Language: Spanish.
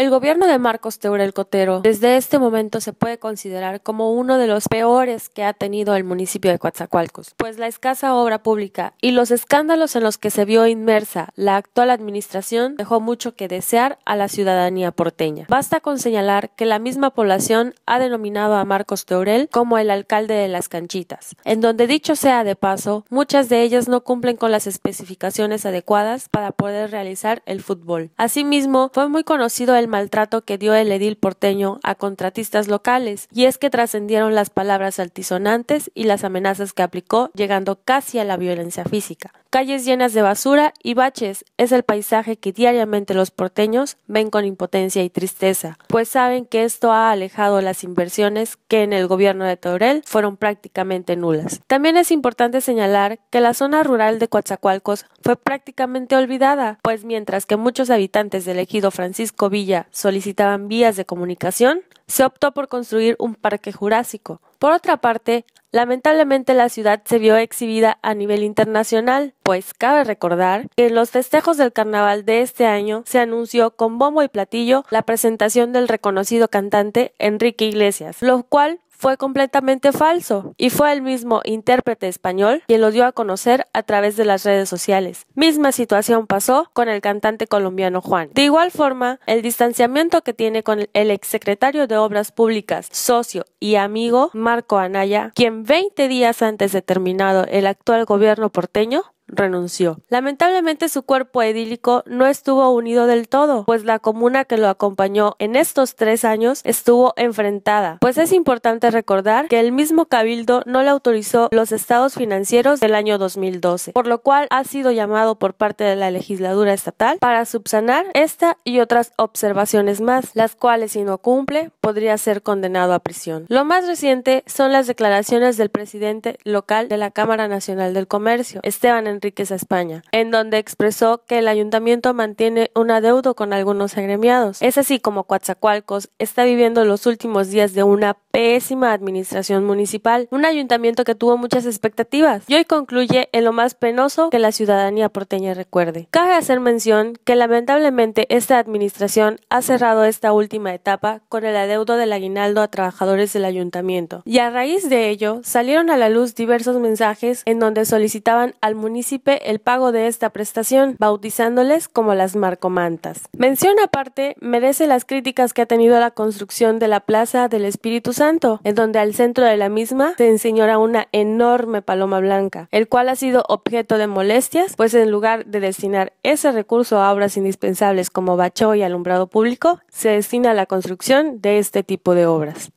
El gobierno de Marcos Teurel Cotero desde este momento se puede considerar como uno de los peores que ha tenido el municipio de Coatzacoalcos, pues la escasa obra pública y los escándalos en los que se vio inmersa la actual administración dejó mucho que desear a la ciudadanía porteña. Basta con señalar que la misma población ha denominado a Marcos Teurel como el alcalde de las canchitas, en donde dicho sea de paso, muchas de ellas no cumplen con las especificaciones adecuadas para poder realizar el fútbol. Asimismo, fue muy conocido el maltrato que dio el edil porteño a contratistas locales, y es que trascendieron las palabras altisonantes y las amenazas que aplicó, llegando casi a la violencia física calles llenas de basura y baches es el paisaje que diariamente los porteños ven con impotencia y tristeza, pues saben que esto ha alejado las inversiones que en el gobierno de Torel fueron prácticamente nulas. También es importante señalar que la zona rural de Coatzacoalcos fue prácticamente olvidada, pues mientras que muchos habitantes del ejido Francisco Villa solicitaban vías de comunicación, se optó por construir un parque jurásico. Por otra parte, Lamentablemente la ciudad se vio exhibida a nivel internacional, pues cabe recordar que en los festejos del carnaval de este año se anunció con bombo y platillo la presentación del reconocido cantante Enrique Iglesias, lo cual fue completamente falso y fue el mismo intérprete español quien lo dio a conocer a través de las redes sociales. Misma situación pasó con el cantante colombiano Juan. De igual forma, el distanciamiento que tiene con el exsecretario de Obras Públicas, socio y amigo Marco Anaya, quien 20 días antes de terminado el actual gobierno porteño renunció. Lamentablemente su cuerpo edílico no estuvo unido del todo, pues la comuna que lo acompañó en estos tres años estuvo enfrentada, pues es importante recordar que el mismo Cabildo no le autorizó los estados financieros del año 2012, por lo cual ha sido llamado por parte de la legislatura estatal para subsanar esta y otras observaciones más, las cuales si no cumple podría ser condenado a prisión. Lo más reciente son las declaraciones del presidente local de la Cámara Nacional del Comercio, Esteban Enrique Enríquez a España, en donde expresó que el ayuntamiento mantiene un adeudo con algunos agremiados. Es así como Coatzacoalcos está viviendo los últimos días de una pésima administración municipal, un ayuntamiento que tuvo muchas expectativas y hoy concluye en lo más penoso que la ciudadanía porteña recuerde. Cabe hacer mención que lamentablemente esta administración ha cerrado esta última etapa con el adeudo del aguinaldo a trabajadores del ayuntamiento y a raíz de ello salieron a la luz diversos mensajes en donde solicitaban al municipio el pago de esta prestación, bautizándoles como las marcomantas. Mención aparte merece las críticas que ha tenido la construcción de la Plaza del Espíritu Santo, en donde al centro de la misma se enseñora una enorme paloma blanca, el cual ha sido objeto de molestias, pues en lugar de destinar ese recurso a obras indispensables como bachó y alumbrado público, se destina a la construcción de este tipo de obras.